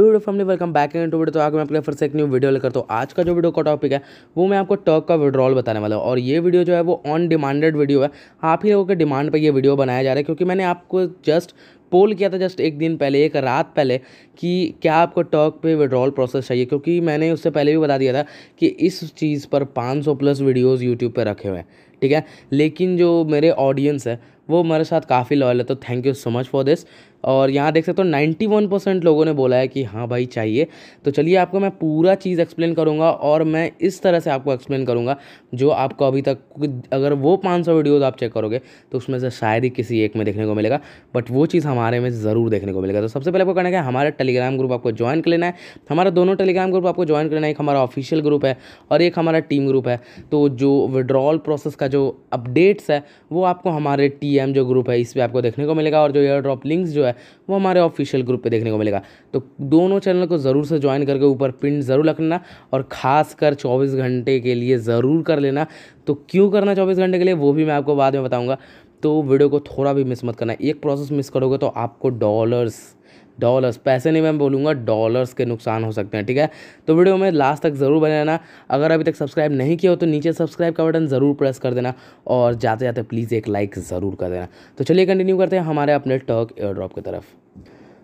video family welcome back in to video तो आगे मैं अपने फिर से एक न्यू वीडियो लेकर तो आज का जो वीडियो का टॉपिक है वो मैं आपको टर्क का विड्रॉल बताने वाला हूँ और ये वीडियो जो है वो ऑन डिमांडेड वीडियो है आप ही लोगों के डिमांड पर ये वीडियो बनाया जा रहा है क्योंकि मैंने आपको जस्ट पोल किया था जस्ट एक दिन पहले एक रात पहले कि क्या आपको टर्क पे विड्रॉल प्रोसेस चाहिए क्योंकि मैंने उससे पहले भी बता दिया था कि इस चीज़ पर पाँच प्लस वीडियोज़ यूट्यूब पर रखे हुए हैं ठीक है लेकिन जो मेरे ऑडियंस है वो मेरे साथ काफ़ी लॉयल है तो thank you so much for this और यहाँ देख सकते हो नाइन्टी वन परसेंट लोगों ने बोला है कि हाँ भाई चाहिए तो चलिए आपको मैं पूरा चीज़ एक्सप्लेन करूँगा और मैं इस तरह से आपको एक्सप्लेन करूँगा जो आपको अभी तक अगर वो पाँच सौ वीडियोज़ आप चेक करोगे तो उसमें से शायद ही किसी एक में देखने को मिलेगा बट वो चीज़ हमारे में ज़रूर देखने को मिलेगा तो सबसे पहले आपको करना है हमारे टेलीग्राम ग्रुप आपको ज्वाइन कर लेना है हमारा दोनों टेलीग्राम ग्रुप आपको ज्वाइन करना है एक हमारा ऑफिशियल ग्रुप है और एक हमारा टीम ग्रुप है तो जो विड्रॉल प्रोसेस का जो अपडेट्स है वो आपको हमारे टी जो ग्रुप है इस पर आपको देखने को मिलेगा और जो एयर ड्रॉप लिंक्स जो है वो हमारे ऑफिशियल ग्रुप पे देखने को मिलेगा तो दोनों चैनल को ज़रूर से ज्वाइन करके ऊपर पिन ज़रूर रखना और ख़ास कर चौबीस घंटे के लिए ज़रूर कर लेना तो क्यों करना चौबीस घंटे के लिए वो भी मैं आपको बाद में बताऊँगा तो वीडियो को थोड़ा भी मिस मत करना एक प्रोसेस मिस करोगे तो आपको डॉलर्स डॉलर्स पैसे नहीं मैं बोलूँगा डॉलर्स के नुकसान हो सकते हैं ठीक है तो वीडियो में लास्ट तक ज़रूर बने रहना अगर अभी तक सब्सक्राइब नहीं किया हो तो नीचे सब्सक्राइब का बटन ज़रूर प्रेस कर देना और जाते जाते प्लीज़ एक लाइक ज़रूर कर देना तो चलिए कंटिन्यू करते हैं हमारे अपने टर्क एयर ड्रॉप की तरफ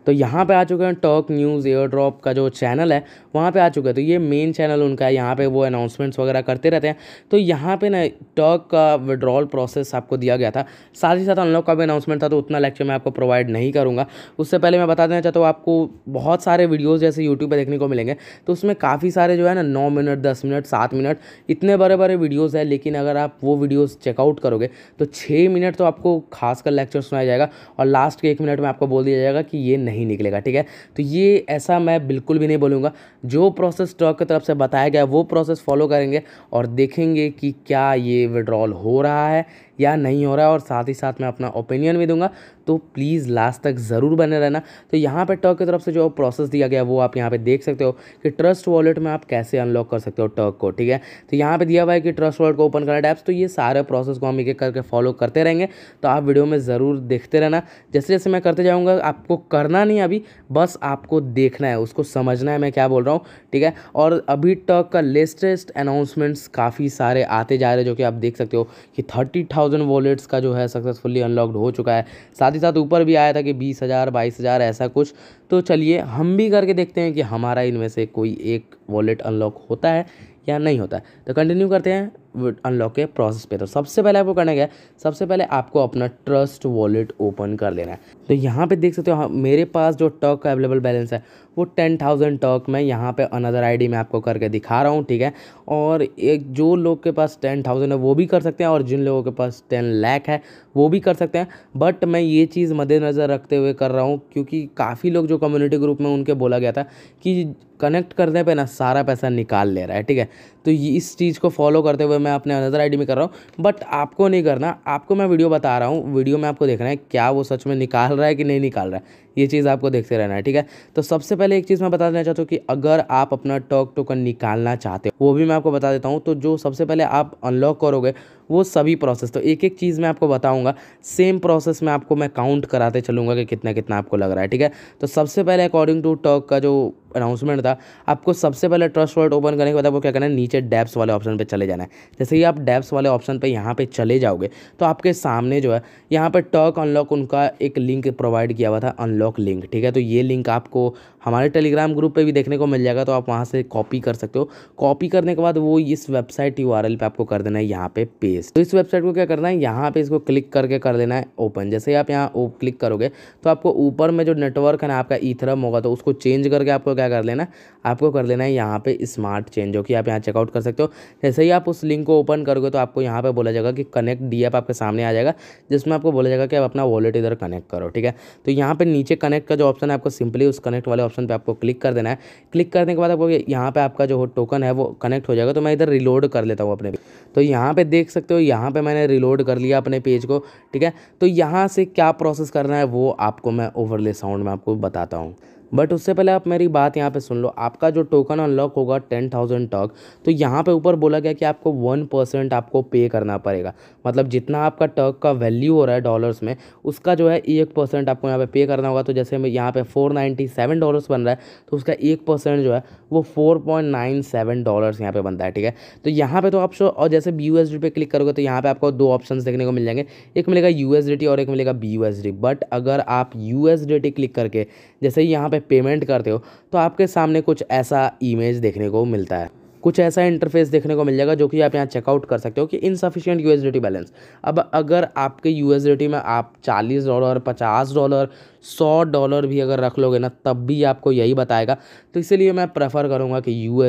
तो यहाँ पे आ चुके हैं टॉक न्यूज़ एयर ड्रॉप का जो चैनल है वहाँ पे आ चुके हैं तो ये मेन चैनल उनका है यहाँ पे वो अनाउंसमेंट्स वगैरह करते रहते हैं तो यहाँ पे ना टॉक का विड्रॉल प्रोसेस आपको दिया गया था साथ ही साथ अनलॉक का भी अनाउंसमेंट था तो उतना लेक्चर मैं आपको प्रोवाइड नहीं करूँगा उससे पहले मैं बता देना चाहता हूँ आपको बहुत सारे वीडियोज़ जैसे यूट्यूब पर देखने को मिलेंगे तो उसमें काफ़ी सारे जो है ना नौ मिनट दस मिनट सात मिनट इतने बड़े बड़े वीडियोज़ हैं लेकिन अगर आप वो वीडियोज़ चेकआउट करोगे तो छः मिनट तो आपको खासकर लेक्चर सुनाया जाएगा और लास्ट के एक मिनट में आपको बोल दिया जाएगा कि ये नहीं नहीं निकलेगा ठीक है तो ये ऐसा मैं बिल्कुल भी नहीं बोलूँगा जो प्रोसेस स्टॉक की तरफ से बताया गया वो प्रोसेस फॉलो करेंगे और देखेंगे कि क्या ये विड्रॉल हो रहा है या नहीं हो रहा है और साथ ही साथ मैं अपना ओपिनियन भी दूंगा तो प्लीज़ लास्ट तक ज़रूर बने रहना तो यहाँ पे टर्क की तरफ से जो प्रोसेस दिया गया वो आप यहाँ पे देख सकते हो कि ट्रस्ट वॉलेट में आप कैसे अनलॉक कर सकते हो टर्क को ठीक है तो यहाँ पे दिया हुआ है कि ट्रस्ट वॉलेट को ओपन करना टैप्स तो ये सारे प्रोसेस को हम एक एक करके फॉलो करते रहेंगे तो आप वीडियो में ज़रूर देखते रहना जैसे जैसे मैं करते जाऊँगा आपको करना करना नहीं अभी बस आपको देखना है उसको समझना है मैं क्या बोल रहा हूँ ठीक है और अभी तक का लेटेस्ट अनाउंसमेंट्स काफ़ी सारे आते जा रहे हैं जो कि आप देख सकते हो कि थर्टी थाउजेंड वॉलेट्स का जो है सक्सेसफुली अनलॉकड हो चुका है साथ ही साथ ऊपर भी आया था कि बीस हज़ार बाईस हज़ार ऐसा कुछ तो चलिए हम भी करके देखते हैं कि हमारा इनमें से कोई एक वॉलेट अनलॉक होता है या नहीं होता है तो कंटिन्यू करते हैं अनलॉक के प्रोसेस पे तो सबसे पहले आपको करना क्या है सबसे पहले आपको अपना ट्रस्ट वॉलेट ओपन कर लेना है तो यहाँ पे देख सकते हो हाँ, मेरे पास जो टॉक का अवेलेबल बैलेंस है वो टेन थाउजेंड टॉक मैं यहाँ पे अनदर आईडी में आपको करके दिखा रहा हूँ ठीक है और एक जो लोग के पास टेन थाउजेंड है वो भी कर सकते हैं और जिन लोगों के पास टेन लैख है वो भी कर सकते हैं बट मैं ये चीज़ मद्देनज़र रखते हुए कर रहा हूँ क्योंकि काफ़ी लोग जो कम्युनिटी ग्रुप में उनके बोला गया था कि कनेक्ट करने पे ना सारा पैसा निकाल ले रहा है ठीक है तो ये इस चीज़ को फॉलो करते हुए मैं अपने अनदर आईडी में कर रहा हूँ बट आपको नहीं करना आपको मैं वीडियो बता रहा हूँ वीडियो में आपको देखना है क्या वो सच में निकाल रहा है कि नहीं निकाल रहा है ये चीज़ आपको देखते रहना है ठीक है तो सबसे पहले एक चीज़ मैं बता देना चाहता हूँ कि अगर आप अपना टॉक टोकन निकालना चाहते हो वो भी मैं आपको बता देता हूँ तो जो सबसे पहले आप अनलॉक करोगे वो सभी प्रोसेस तो एक एक चीज़ मैं आपको बताऊँगा सेम प्रोसेस में आपको मैं काउंट कराते चलूँगा कि कितना कितना आपको लग रहा है ठीक है तो सबसे पहले अकॉर्डिंग टू टॉक का जो अनाउंसमेंट था आपको सबसे पहले ट्रस्ट वर्ड ओपन करने के बाद आपको क्या करना है नीचे डैप्स वाले ऑप्शन पर चले जाना है जैसे ही आप डैप्स वाले ऑप्शन पर यहाँ पर चले जाओगे तो आपके सामने जो है यहाँ पर टॉक अनलॉक उनका एक लिंक प्रोवाइड किया हुआ था अनलॉक अनलॉक लिंक ठीक है तो ये लिंक आपको हमारे टेलीग्राम ग्रुप पे भी देखने को मिल जाएगा तो आप वहाँ से कॉपी कर सकते हो कॉपी करने के बाद वो इस वेबसाइट यू आर पे आपको कर देना है यहाँ पे पेस्ट तो इस वेबसाइट को क्या करना है यहाँ पे इसको क्लिक करके कर देना है ओपन जैसे ही आप यहाँ क्लिक करोगे तो आपको ऊपर में जो नेटवर्क है ना आपका ईथरम होगा तो उसको चेंज करके आपको क्या कर लेना है आपको कर लेना है यहाँ पे स्मार्ट चेंज जो कि आप यहाँ चेकआउट कर सकते हो जैसे ही आप उस लिंक को ओपन करोगे तो आपको यहाँ पे बोला जाएगा कि कनेक्ट डी आपके सामने आ जाएगा जिसमें आपको बोला जाएगा कि आप अपना वॉलेट इधर कनेक्ट करो ठीक है तो यहाँ पर नीचे नीचे कनेक्ट का जो ऑप्शन है आपको सिंपली उस कनेक्ट वाले ऑप्शन पर आपको क्लिक कर देना है क्लिक करने के बाद आपको यहाँ पर आपका जो टोकन है वो कनेक्ट हो जाएगा तो मैं इधर रिलोड कर लेता हूँ अपने तो यहाँ पर देख सकते हो यहाँ पर मैंने रिलोड कर लिया अपने पेज को ठीक है तो यहाँ से क्या प्रोसेस करना है वो आपको मैं ओवरले साउंड में आपको बताता हूँ बट उससे पहले आप मेरी बात यहाँ पे सुन लो आपका जो टोकन अनलॉक होगा टेन थाउजेंड टॉक तो यहाँ पे ऊपर बोला गया कि आपको वन परसेंट आपको पे करना पड़ेगा मतलब जितना आपका टॉक का वैल्यू हो रहा है डॉलर्स में उसका जो है एक परसेंट आपको यहाँ पे पे करना होगा तो जैसे यहाँ पे फोर नाइन्टी सेवन डॉलर्स बन रहा है तो उसका एक परसेंट जो है वो 4.97 डॉलर्स यहाँ पे बनता है ठीक है तो यहाँ पे तो आप और जैसे बी यू पे क्लिक करोगे तो यहाँ पे आपको दो ऑप्शन देखने को मिल जाएंगे एक मिलेगा यू और एक मिलेगा बी यू बट अगर आप यू क्लिक करके जैसे यहाँ पर पे पेमेंट करते हो तो आपके सामने कुछ ऐसा इमेज देखने को मिलता है कुछ ऐसा इंटरफेस देखने को मिल जाएगा जो कि आप यहाँ चेकआउट कर सकते हो कि इनसफिशियंट यू बैलेंस अब अगर आपके यू में आप 40 डॉलर 50 डॉलर 100 डॉलर भी अगर रख लोगे ना तब भी आपको यही बताएगा तो इसलिए मैं प्रेफर करूँगा कि यू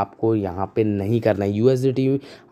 आपको यहाँ पे नहीं करना है यू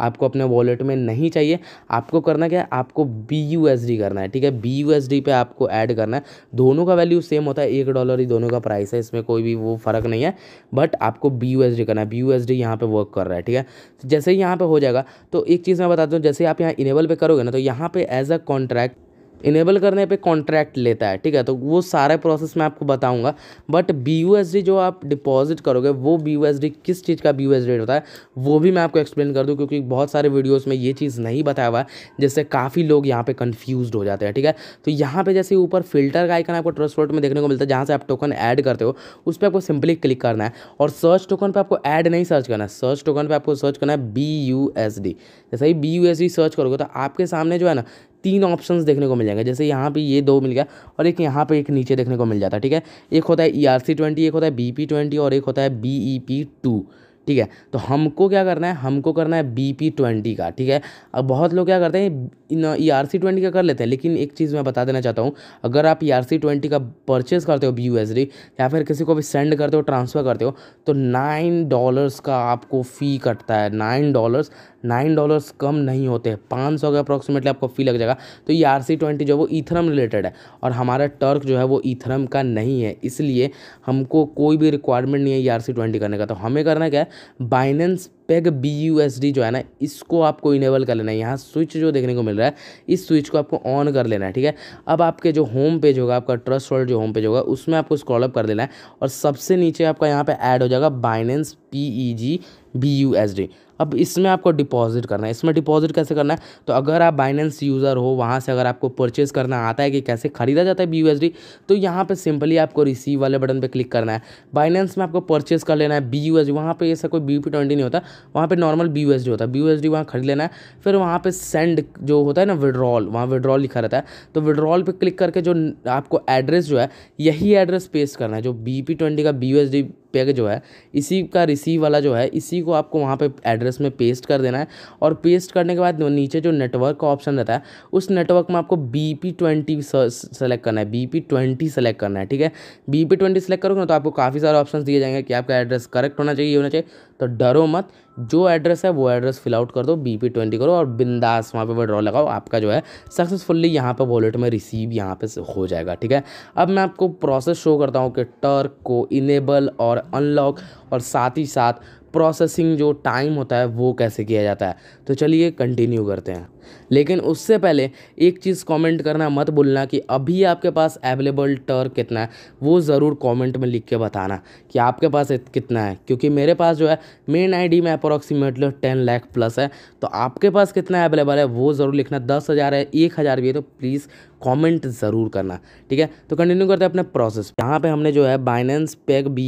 आपको अपने वॉलेट में नहीं चाहिए आपको करना क्या है आपको बी करना है ठीक है बी यूएसडी पे आपको ऐड करना है दोनों का वैल्यू सेम होता है एक डॉलर ही दोनों का प्राइस है इसमें कोई भी वो फ़र्क नहीं है बट आपको बी डी करना है बी डी यहाँ पे वर्क कर रहा है ठीक है तो जैसे ही यहाँ पे हो जाएगा तो एक चीज़ मैं बताता हूँ जैसे आप यहाँ इनेबल पे करोगे ना तो यहाँ पे एज अ कॉन्ट्रैक्ट इनेबल करने पे कॉन्ट्रैक्ट लेता है ठीक है तो वो सारे प्रोसेस मैं आपको बताऊंगा बट बी जो आप डिपॉजिट करोगे वो बी किस चीज़ का बी यू होता है वो भी मैं आपको एक्सप्लेन कर दूँ क्योंकि बहुत सारे वीडियोज़ में ये चीज़ नहीं बताया हुआ है जिससे काफ़ी लोग यहाँ पर कन्फ्यूज हो जाते हैं ठीक है तो यहाँ पर जैसे ऊपर फिल्टर का आइकन आपको ट्रांसपोर्ट में देखने को मिलता है जहाँ से आप टोकन ऐड करते हो उस पर आपको सिंपली क्लिक करना है और सर्च टोकन पर आपको ऐड नहीं सर्च करना है सर्च टोकन पर आपको सर्च करना है बी यू एस डी जैसे ही B U S D search करोगे तो आपके सामने जो है ना तीन ऑप्शन देखने को मिल जाएंगे जैसे यहाँ पर ये दो मिल गया और एक यहाँ पर एक नीचे देखने को मिल जाता है ठीक है एक होता है ई आर सी ट्वेंटी एक होता है बी पी ट्वेंटी और एक होता है बी ई पी टू ठीक है तो हमको क्या करना है हमको करना है बी पी ट्वेंटी का ठीक है अब बहुत लोग क्या करते हैं ई आर सी ट्वेंटी का कर लेते हैं लेकिन एक चीज़ मैं बता देना चाहता हूँ अगर आप ई आर सी ट्वेंटी का परचेज़ करते हो बी यू एस डी या फिर किसी को भी सेंड करते हो ट्रांसफ़र करते हो तो नाइन डॉलर्स का आपको फ़ी कटता है नाइन डॉलर्स नाइन डॉलर्स कम नहीं होते हैं पाँच सौ का अप्रॉक्सीमेटली आपको फ़ी लग जाएगा तो ये आर सी ट्वेंटी जो है वो ईथरम रिलेटेड है और हमारा टर्क जो है वो ईथरम का नहीं है इसलिए हमको कोई भी रिक्वायरमेंट नहीं है ई आर सी ट्वेंटी करने का तो हमें करना क्या है Binance peg B U S D जो है ना इसको आपको इनेबल कर लेना है यहाँ स्विच जो देखने को मिल रहा है इस स्विच को आपको ऑन कर लेना है ठीक है अब आपके जो होम पेज होगा आपका ट्रस्ट वर्ल्ड जो होम पेज होगा उसमें आपको स्क्रॉलअप कर लेना है और सबसे नीचे आपका यहाँ पे ऐड हो जाएगा Binance P E G B U S D अब इसमें आपको डिपॉजिट करना है इसमें डिपॉजिट कैसे करना है तो अगर आप बाइनेंस यूज़र हो वहाँ से अगर आपको परचेज करना आता है कि कैसे खरीदा जाता है बी तो यहाँ पर सिंपली आपको रिसीव वाले बटन पर क्लिक करना है बाइनेंस में आपको परचेज कर लेना है बी यू एस वहाँ पर ऐसा कोई बी पी ट्वेंटी नहीं होता वहाँ पर नॉर्मल बी यू होता है बी यू वहाँ खरीद लेना है फिर वहाँ पर सेंड जो होता है ना विड्रॉल वहाँ विड्रॉल लिखा रहता है तो विड्रॉल पर क्लिक करके जो आपको एड्रेस जो है यही एड्रेस पेस्ट करना है जो बी पी ट्वेंटी का B U S D pack जो है इसी का रिसीव वाला जो है इसी को आपको वहाँ पर एड्रेस एड्रेस में पेस्ट कर देना है और पेस्ट करने के बाद नीचे जो नेटवर्क का ऑप्शन रहता है उस नेटवर्क में आपको बी पी ट्वेंटी सेलेक्ट करना है बी पी ट्वेंटी सेलेक्ट करना है ठीक है बी पी ट्वेंटी सेलेक्ट करोगे ना तो आपको काफ़ी सारे ऑप्शन दिए जाएंगे कि आपका एड्रेस करेक्ट होना चाहिए होना चाहिए तो डरो मत जो एड्रेस है वो एड्रेस फिल आउट कर दो बी पी ट्वेंटी करो और बिंदास वहाँ पे विड्रॉ लगाओ आपका जो है सक्सेसफुल्ली यहाँ पे वॉलेट में रिसीव यहाँ पे हो जाएगा ठीक है अब मैं आपको प्रोसेस शो करता हूँ कि टर्क को इनेबल और अनलॉक और साथ ही साथ प्रोसेसिंग जो टाइम होता है वो कैसे किया जाता है तो चलिए कंटिन्यू करते हैं लेकिन उससे पहले एक चीज़ कमेंट करना मत भूलना कि अभी आपके पास अवेलेबल टर्क कितना है वो ज़रूर कमेंट में लिख के बताना कि आपके पास कितना है क्योंकि मेरे पास जो है मेन आईडी में अप्रोक्सीमेटली टेन लाख प्लस है तो आपके पास कितना अवेलेबल है वो ज़रूर लिखना दस हज़ार है एक हज़ार भी है तो प्लीज़ कमेंट ज़रूर करना ठीक है तो कंटिन्यू करते हैं अपने प्रोसेस यहाँ पे हमने जो है बाइनेंस पैक बी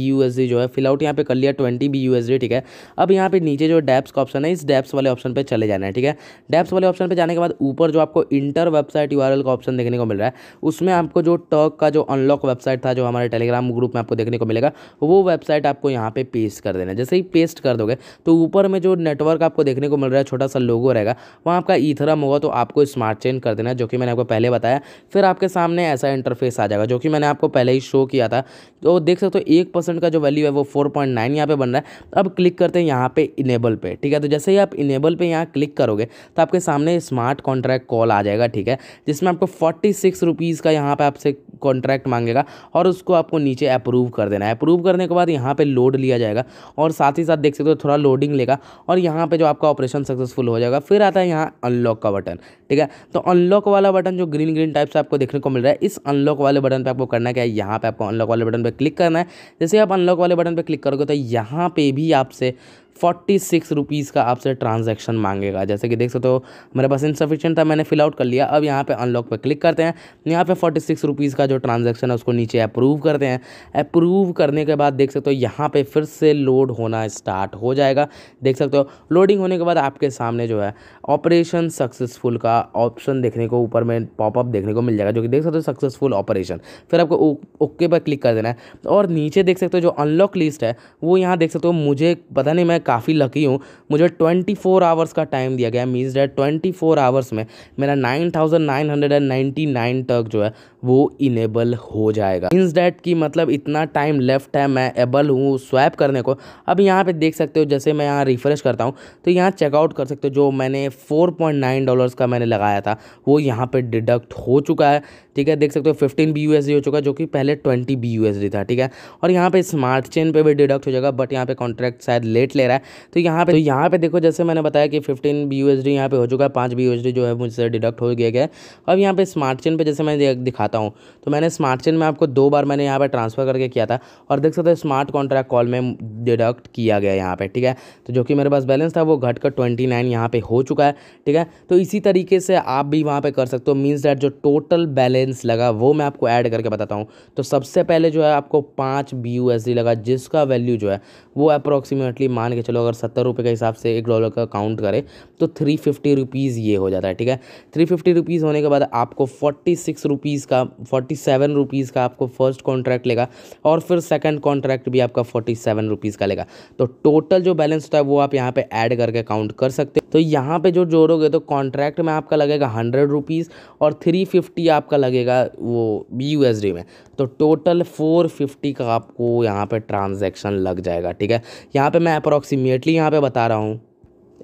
जो है फिलआउट यहाँ पे कर लिया ट्वेंटी बी ठीक है अब यहाँ पे नीचे जो डैप्स का ऑप्शन है इस डैप्स वाले ऑप्शन पे चले जाना है ठीक है डैप्स वाले ऑप्शन ऑप्शन पे जाने के बाद ऊपर जो आपको इंटर वेबसाइट यू का ऑप्शन देखने को मिल रहा है उसमें आपको जो टर्क का जो अनलॉक वेबसाइट था जो हमारे टेलीग्राम ग्रुप में आपको देखने को मिलेगा वो वेबसाइट आपको यहाँ पे पेस्ट कर देना जैसे ही पेस्ट कर दोगे तो ऊपर में जो नेटवर्क आपको देखने को मिल रहा है छोटा सा लोगो रहेगा वहाँ आपका ईथरम होगा तो आपको स्मार्ट चेन कर देना जो कि मैंने आपको पहले बताया फिर आपके सामने ऐसा इंटरफेस आ जाएगा जो कि मैंने आपको पहले ही शो किया था तो देख सकते हो एक परसेंट का जो वैल्यू है वो फोर पॉइंट नाइन यहाँ पे बन रहा है अब क्लिक करते हैं यहाँ पे इनेबल पे ठीक है तो जैसे ही आप इनेबल पे यहाँ क्लिक करोगे तो आपके सामने स्मार्ट कॉन्ट्रैक्ट कॉल आ जाएगा ठीक है जिसमें आपको फोर्टी सिक्स रुपीज़ का यहाँ पे आपसे कॉन्ट्रैक्ट मांगेगा और उसको आपको नीचे अप्रूव कर देना है अप्रूव करने के बाद यहाँ पे लोड लिया जाएगा और साथ ही साथ देख सकते हो थोड़ा लोडिंग लेगा और यहाँ पे जो आपका ऑपरेशन सक्सेसफुल हो जाएगा फिर आता है यहाँ अनलॉक का बटन ठीक है तो अनलॉक वाला बटन जो ग्रीन ग्रीन टाइप से आपको देखने को मिल रहा है इस अनलॉक वाले बटन पर आपको करना क्या है यहाँ पर आपको अनलॉक वाले बटन पर क्लिक करना है जैसे आप अनलॉक वाले बटन पर क्लिक करोगे तो यहाँ पर भी आपसे फोर्टी सिक्स रुपीज़ का आपसे ट्रांजेक्शन मांगेगा जैसे कि देख सकते हो मेरे पास इनसफिशियंट था मैंने फिल आउट कर लिया अब यहाँ पे अनलॉक पे क्लिक करते हैं यहाँ पे फोर्टी सिक्स रुपीज़ का जो ट्रांजेक्शन है उसको नीचे अप्रूव करते हैं अप्रूव करने के बाद देख सकते हो यहाँ पर फिर से लोड होना स्टार्ट हो जाएगा देख सकते हो लोडिंग होने के बाद आपके सामने जो है ऑपरेशन सक्सेसफुल का ऑप्शन देखने को ऊपर में पॉपअप देखने को मिल जाएगा जो कि देख सकते हो सक्सेसफुल ऑपरेशन फिर आपको ओके पर क्लिक कर देना है और नीचे देख सकते हो जो अनलॉक लिस्ट है वो यहाँ देख सकते हो मुझे पता नहीं मैं काफ़ी लकी हूँ मुझे 24 फोर आवर्स का टाइम दिया गया means date twenty four hours में मेरा 9999 तक जो है वो इनेबल हो जाएगा मीन्स डेट कि मतलब इतना टाइम लेफ्ट है मैं एबल हूँ स्वैप करने को अब यहाँ पे देख सकते हो जैसे मैं यहाँ रिफ्रेश करता हूँ तो यहाँ चेकआउट कर सकते हो जो मैंने 4.9 डॉलर्स का मैंने लगाया था वो यहाँ पे डिडक्ट हो चुका है ठीक है देख सकते हो 15 बी हो चुका है जो कि पहले 20 बी था ठीक है और यहाँ पे स्मार्ट चेन पे भी डिडक्ट हो जाएगा बट यहाँ पे कॉन्ट्रैक्ट शायद लेट ले रहा है है तो यहाँ पे तो यहाँ पे देखो जैसे मैंने बताया कि fifteen B U S D यहाँ पे हो चुका है पाँच बी यू एस डी जो है मुझसे डिडक्ट हो गया है अब यहाँ पे स्मार्ट चेन पे जैसे मैं दिखाता हूँ तो मैंने स्मार्ट चेन में आपको दो बार मैंने यहाँ पर ट्रांसफ़र करके किया था और देख सकते हो स्मार्ट कॉन्ट्रैक्ट कॉल में डिडक्ट किया गया यहाँ पर ठीक है तो जो कि मेरे पास बैलेंस था वो घट कर ट्वेंटी नाइन यहाँ पर हो चुका है ठीक है तो इसी तरीके से आप भी वहाँ पर कर सकते हो मीन्स डैट जो टोटल बैलेंस लगा वो मैं आपको ऐड करके बताता हूँ तो सबसे पहले जो है आपको पाँच बी लगा जिसका वैल्यू जो है वो अप्रोक्सीमेटली मान के चलो अगर सत्तर रुपये के हिसाब से एक डॉलर का काउंट करें तो थ्री फिफ्टी रुपीज़ ये हो जाता है ठीक है थ्री फिफ्टी रुपीज़ होने के बाद आपको फोर्टी सिक्स रुपीज़ का फोर्टी सेवन रुपीज़ का आपको फर्स्ट कॉन्ट्रैक्ट लेगा और फिर सेकेंड कॉन्ट्रैक्ट भी आपका फोर्टी सेवन रुपीज़ का लेगा तो टोटल जो बैलेंस होता है वो आप यहाँ पर ऐड करके काउंट कर सकते हो तो यहाँ पर जो जोड़ोगे तो कॉन्ट्रैक्ट में आपका लगेगा हंड्रेड रुपीज़ और थ्री फिफ्टी आपका लगेगा वो बी यू एस डी में तो टोटल फोर फिफ्टी का आपको यहाँ पर ट्रांजेक्शन लग जाएगा ठीक है यहाँ पर मैं अप्रॉक्स अप्रोक्सीमेटली यहाँ पे बता रहा हूँ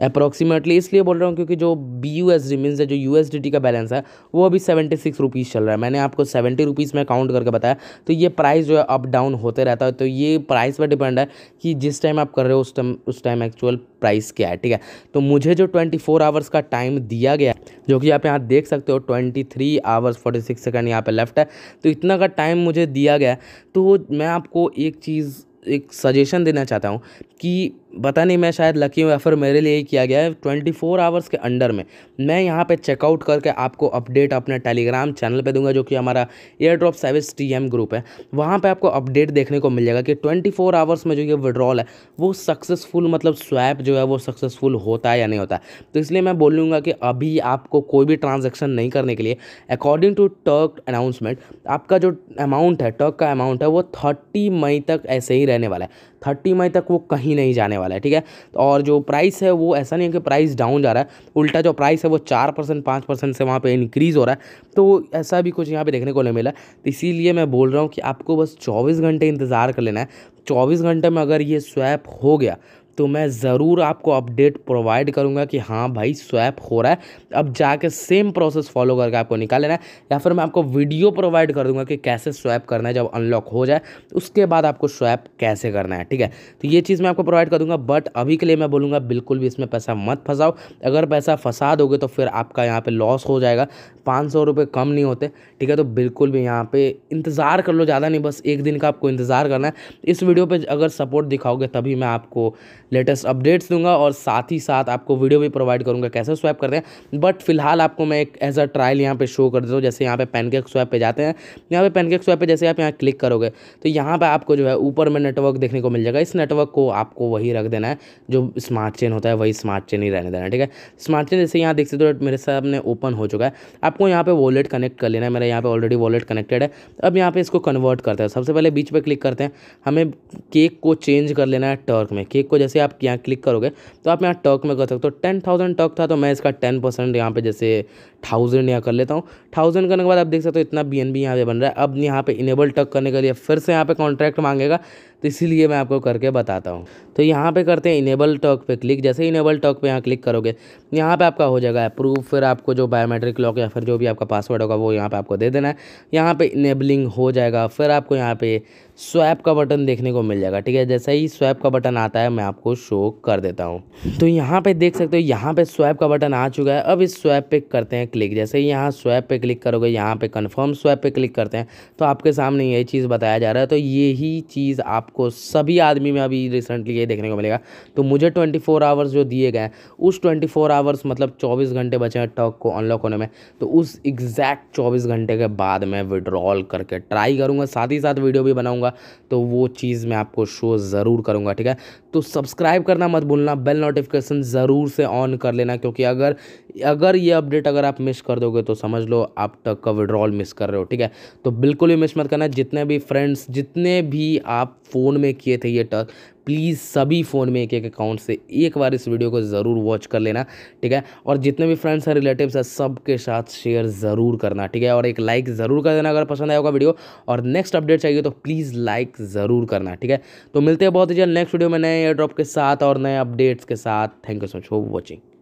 अप्रोक्सीमेटली इसलिए बोल रहा हूँ क्योंकि जो B U S D means जो यू एस डी टी का बैलेंस है वो अभी सेवेंटी सिक्स रुपीज़ चल रहा है मैंने आपको सेवेंटी रुपीज़ में काउंट करके बताया तो ये प्राइस जो है अप डाउन होते रहता है तो ये प्राइस पर डिपेंड है कि जिस टाइम आप कर रहे हो उस टाइम उस टाइम एक्चुअल प्राइस क्या है ठीक है तो मुझे जो ट्वेंटी फोर आवर्स का टाइम दिया गया जो कि आप यहाँ देख सकते हो twenty three hours forty six second यहाँ पर लेफ्ट है तो इतना का टाइम मुझे दिया गया तो मैं आपको एक चीज़ एक सजेशन देना चाहता हूँ कि पता नहीं मैं शायद लकी हूँ या फिर मेरे लिए ही किया गया है ट्वेंटी फोर आवर्स के अंडर में मैं यहाँ पे चेकआउट करके आपको अपडेट अपने टेलीग्राम चैनल पे दूंगा जो कि हमारा air drop service T M group है वहाँ पे आपको अपडेट देखने को मिल जाएगा कि ट्वेंटी फोर आवर्स में जो ये विड्रॉल है वो सक्सेसफुल मतलब स्वैप जो है वो सक्सेसफुल होता है या नहीं होता तो इसलिए मैं बोलूँगा कि अभी आपको कोई भी ट्रांजेक्शन नहीं करने के लिए अकॉर्डिंग टू टर्क अनाउंसमेंट आपका जो अमाउंट है टर्क का अमाउंट है वो थर्टी मई तक ऐसे ही रहने वाला है थर्टी मई तक वो कहीं नहीं जाने वाला है ठीक है तो और जो प्राइस है वो ऐसा नहीं है कि प्राइस डाउन जा रहा है उल्टा जो प्राइस है वो चार परसेंट पाँच परसेंट से वहाँ पर इंक्रीज़ हो रहा है तो ऐसा भी कुछ यहाँ पर देखने को नहीं मिला तो इसीलिए मैं बोल रहा हूँ कि आपको बस चौबीस घंटे इंतज़ार कर लेना है चौबीस घंटे में अगर ये स्वैप हो गया तो मैं ज़रूर आपको अपडेट प्रोवाइड करूँगा कि हाँ भाई स्वैप हो रहा है अब जाके सेम प्रोसेस फॉलो करके आपको निकाल लेना है या फिर मैं आपको वीडियो प्रोवाइड कर दूँगा कि कैसे स्वैप करना है जब अनलॉक हो जाए उसके बाद आपको स्वैप कैसे करना है ठीक है तो ये चीज़ मैं आपको प्रोवाइड कर दूँगा बट अभी के लिए मैं बोलूँगा बिल्कुल भी इसमें पैसा मत फंसाओ अगर पैसा फंसा दोगे तो फिर आपका यहाँ पर लॉस हो जाएगा पाँच सौ रुपये कम नहीं होते ठीक है तो बिल्कुल भी यहाँ पर इंतज़ार कर लो ज़्यादा नहीं बस एक दिन का आपको इंतज़ार करना है इस वीडियो पर अगर सपोर्ट दिखाओगे तभी मैं आपको लेटेस्ट अपडेट्स दूंगा और साथ ही साथ आपको वीडियो भी प्रोवाइड करूँगा कैसे स्वैप करते हैं बट फिलहाल आपको मैं एक एज अ ट्रायल यहाँ पे शो कर देता हूँ जैसे यहाँ पे पेनकेक स्वैप पे जाते हैं यहाँ पे पेनकेक स्वैप पे जैसे आप यहाँ क्लिक करोगे तो यहाँ पर आपको जो है ऊपर में नेटवर्क देखने को मिल जाएगा इस नेटवर्क को आपको वही रख देना है जो स्मार्ट चेन होता है वही स्मार्ट चेन ही रहने देना है ठीक है स्मार्ट चेन जैसे यहाँ देख सकते हो मेरे सामने ओपन हो चुका है आपको यहाँ पर वॉलेट कनेक्ट कर लेना है मेरा यहाँ पर ऑलरेडी वॉलेट कनेक्टेड है अब यहाँ पर इसको कन्वर्ट करते हैं सबसे पहले बीच पर क्लिक करते हैं हमें केक को चेंज कर लेना है टर्क में केक को जैसे आप यहाँ क्लिक करोगे तो आप यहाँ टर्क में कर सकते हो टेन थाउजेंड टर्क था तो मैं इसका टेन परसेंट यहाँ पर जैसे थाउजेंड यहाँ कर लेता हूँ थाउजेंड करने के बाद आप देख सकते हो इतना बी एन बी यहाँ पे बन रहा है अब यहाँ पे इनेबल टर्क करने के लिए फिर से यहाँ पे कॉन्ट्रैक्ट मांगेगा तो इसीलिए मैं आपको करके बताता हूँ तो यहाँ पे करते हैं इनेबल टॉक पे क्लिक जैसे इनेबल टॉक पे यहाँ क्लिक करोगे यहाँ पे आपका हो जाएगा अप्रूव फिर आपको जो बायोमेट्रिक लॉक या फिर जो भी आपका पासवर्ड होगा वो यहाँ पे आपको दे देना है यहाँ पे इनेबलिंग हो जाएगा फिर आपको यहाँ पे स्वैप का बटन देखने को मिल जाएगा ठीक है जैसे ही स्वैप का बटन आता है मैं आपको शो कर देता हूँ तो यहाँ पर देख सकते हो यहाँ पर स्वैप का बटन आ चुका है अब इस स्वैप पर करते हैं क्लिक जैसे ही यहाँ स्वैप पर क्लिक करोगे यहाँ पर कन्फर्म स्वैप पर क्लिक करते हैं तो आपके सामने यही चीज़ बताया जा रहा है तो यही चीज़ आप आपको सभी आदमी में अभी रिसेंटली ये देखने को मिलेगा तो मुझे 24 फोर आवर्स जो दिए गए उस 24 फोर आवर्स मतलब 24 घंटे बचे हैं टॉक को अनलॉक होने में तो उस एग्जैक्ट 24 घंटे के बाद मैं विड्रॉल करके ट्राई करूँगा साथ ही साथ वीडियो भी बनाऊँगा तो वो चीज़ मैं आपको शो ज़रूर करूँगा ठीक है तो सब्सक्राइब करना मत भूलना बेल नोटिफिकेशन ज़रूर से ऑन कर लेना क्योंकि अगर अगर ये अपडेट अगर आप मिस कर दोगे तो समझ लो आप तक का विड्रॉल मिस कर रहे हो ठीक है तो बिल्कुल भी मिस मत करना जितने भी फ्रेंड्स जितने भी आप फ़ोन में किए थे ये टर्क प्लीज़ सभी फ़ोन में एक एक अकाउंट से एक बार इस वीडियो को ज़रूर वॉच कर लेना ठीक है और जितने भी फ्रेंड्स हैं रिलेटिव्स हैं सबके साथ शेयर ज़रूर करना ठीक है और एक लाइक ज़रूर कर देना अगर पसंद आया होगा वीडियो और नेक्स्ट अपडेट चाहिए तो प्लीज़ लाइक ज़रूर करना ठीक है तो मिलते हैं बहुत ही जल्द नेक्स्ट वीडियो में नए एयर ड्रॉप के साथ और नए अपडेट्स के साथ thank you so much for watching